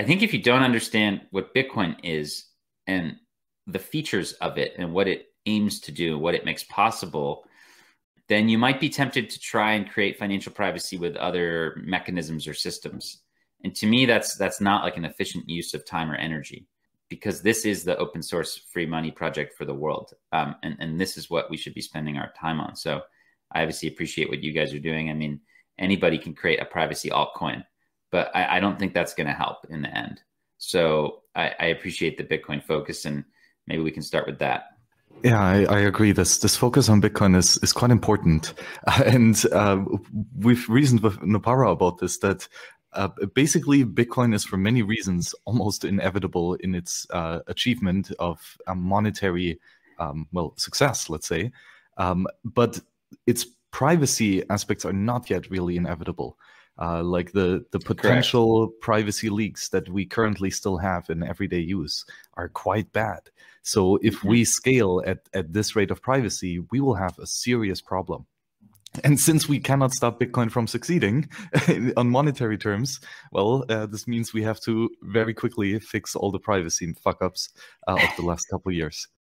I think if you don't understand what Bitcoin is and the features of it and what it aims to do, what it makes possible, then you might be tempted to try and create financial privacy with other mechanisms or systems. And to me, that's that's not like an efficient use of time or energy because this is the open source free money project for the world. Um, and, and this is what we should be spending our time on. So I obviously appreciate what you guys are doing. I mean, anybody can create a privacy altcoin but I, I don't think that's going to help in the end. So I, I, appreciate the Bitcoin focus, and maybe we can start with that. Yeah, I, I agree. This this focus on Bitcoin is is quite important, and uh, we've reasoned with Nopara about this that uh, basically, Bitcoin is for many reasons almost inevitable in its uh, achievement of um, monetary, um, well, success, let's say. Um, but its privacy aspects are not yet really inevitable uh, like the the potential Correct. privacy leaks that we currently still have in everyday use are quite bad. So if mm -hmm. we mm-hmm. scale at at this rate of privacy, we will have a serious problem. And since we cannot stop Bitcoin from succeeding on monetary terms, well, uh, this means we have to very quickly fix all the privacy fuck ups uh, of the last couple of years.